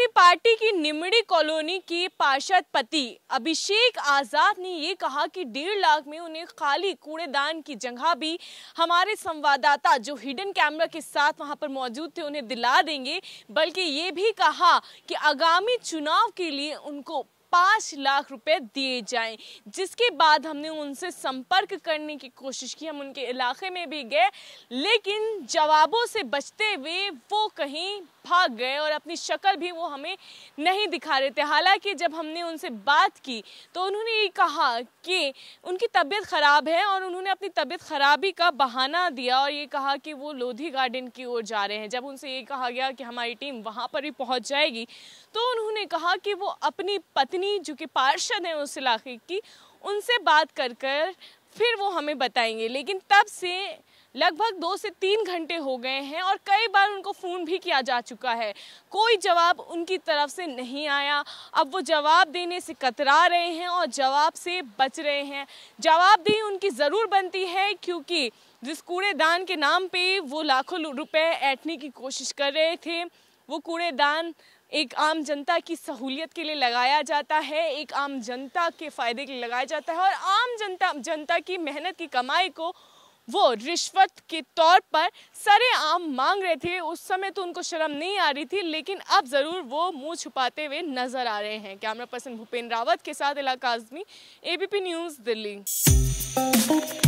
आदमी पार्टी की निमड़ी कॉलोनी के पार्षद पति अभिषेक आजाद ने ये कहा कि डेढ़ लाख में उन्हें खाली कूड़ेदान की जगह भी हमारे संवाददाता जो हिडन कैमरा के साथ वहां पर मौजूद थे उन्हें दिला देंगे बल्कि ये भी कहा कि आगामी चुनाव के लिए उनको पाँच लाख रुपए दिए जाएं जिसके बाद हमने उनसे संपर्क करने की कोशिश की हम उनके इलाके में भी गए लेकिन जवाबों से बचते हुए वो कहीं भाग गए और अपनी शक्ल भी वो हमें नहीं दिखा रहे थे हालांकि जब हमने उनसे बात की तो उन्होंने ये कहा कि उनकी तबीयत ख़राब है और उन्होंने अपनी तबीयत ख़राबी का बहाना दिया और ये कहा कि वो लोधी गार्डन की ओर जा रहे हैं जब उनसे ये कहा गया कि हमारी टीम वहाँ पर भी पहुँच जाएगी तो उन्होंने कहा कि वो अपनी पत्नी जो कि पार्षद हैं उस इलाके की उनसे बात कर कर फिर वो हमें बताएंगे लेकिन तब से लगभग दो से तीन घंटे हो गए हैं और कई बार उनको फ़ोन भी किया जा चुका है कोई जवाब उनकी तरफ से नहीं आया अब वो जवाब देने से कतरा रहे हैं और जवाब से बच रहे हैं जवाबदेही उनकी ज़रूर बनती है क्योंकि जिस कूड़ेदान के नाम पे वो लाखों रुपए ऐठने की कोशिश कर रहे थे वो कूड़ेदान एक आम जनता की सहूलियत के लिए लगाया जाता है एक आम जनता के फ़ायदे के लिए लगाया जाता है और आम जनता जनता की मेहनत की कमाई को वो रिश्वत के तौर पर सरे आम मांग रहे थे उस समय तो उनको शर्म नहीं आ रही थी लेकिन अब ज़रूर वो मुंह छुपाते हुए नज़र आ रहे हैं कैमरा पर्सन भूपेंद्र रावत के साथ इलाका आजमी एबीपी न्यूज़ दिल्ली